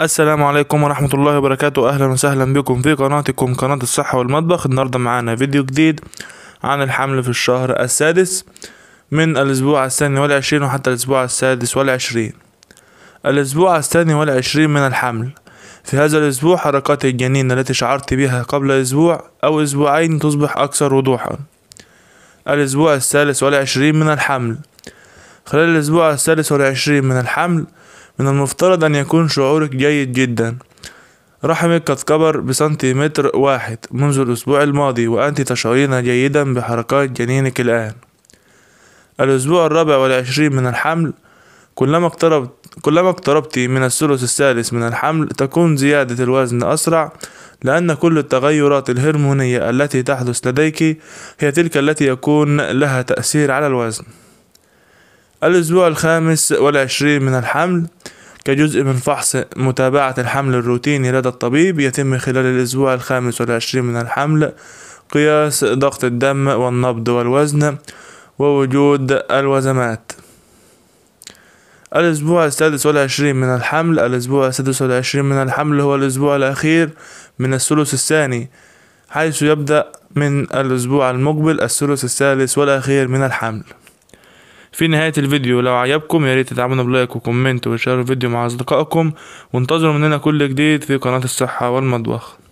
السلام عليكم ورحمة الله وبركاته أهلا وسهلا بكم في قناتكم قناة الصحة والمطبخ النهاردة معانا فيديو جديد عن الحمل في الشهر السادس من الأسبوع الثاني والعشرين وحتى الأسبوع السادس والعشرين الأسبوع الثاني والعشرين من الحمل في هذا الأسبوع حركات الجنين التي شعرت بها قبل أسبوع أو أسبوعين تصبح أكثر وضوحا الأسبوع الثالث والعشرين من الحمل خلال الأسبوع الثالث والعشرين من الحمل من المفترض أن يكون شعورك جيد جدا رحمك قد كبر بسنتيمتر واحد منذ الأسبوع الماضي وأنت تشعرين جيدا بحركات جنينك الآن الأسبوع الرابع والعشرين من الحمل كلما اقتربت كلما اقتربت من الثلث الثالث من الحمل تكون زيادة الوزن أسرع لأن كل التغيرات الهرمونية التي تحدث لديك هي تلك التي يكون لها تأثير على الوزن الأسبوع الخامس والعشرين من الحمل كجزء من فحص متابعة الحمل الروتيني لدى الطبيب يتم خلال الأسبوع الخامس والعشرين من الحمل قياس ضغط الدم والنبض والوزن ووجود الوزمات الأسبوع السادس والعشرين من الحمل الأسبوع السادس والعشرين من الحمل هو الأسبوع الأخير من الثلث الثاني حيث يبدأ من الأسبوع المقبل الثلث الثالث والأخير من الحمل في نهاية الفيديو لو عجبكم ياريت تدعمونا بلايك وكومنت وشير الفيديو مع أصدقائكم وانتظروا مننا كل جديد في قناة الصحة والمطبخ